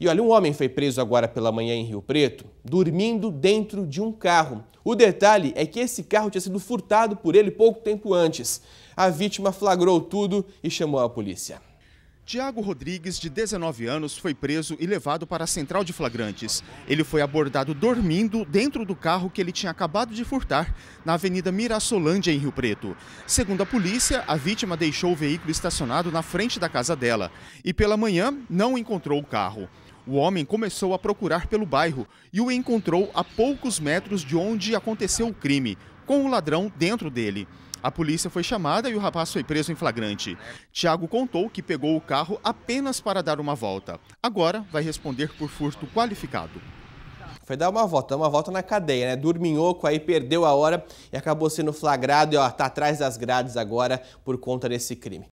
E olha, um homem foi preso agora pela manhã em Rio Preto, dormindo dentro de um carro. O detalhe é que esse carro tinha sido furtado por ele pouco tempo antes. A vítima flagrou tudo e chamou a polícia. Tiago Rodrigues, de 19 anos, foi preso e levado para a central de flagrantes. Ele foi abordado dormindo dentro do carro que ele tinha acabado de furtar na Avenida Mirassolândia, em Rio Preto. Segundo a polícia, a vítima deixou o veículo estacionado na frente da casa dela e, pela manhã, não encontrou o carro. O homem começou a procurar pelo bairro e o encontrou a poucos metros de onde aconteceu o crime, com o ladrão dentro dele. A polícia foi chamada e o rapaz foi preso em flagrante. Tiago contou que pegou o carro apenas para dar uma volta. Agora vai responder por furto qualificado. Foi dar uma volta, dar uma volta na cadeia, né? Dorminhoco aí, perdeu a hora e acabou sendo flagrado e ó, tá atrás das grades agora por conta desse crime.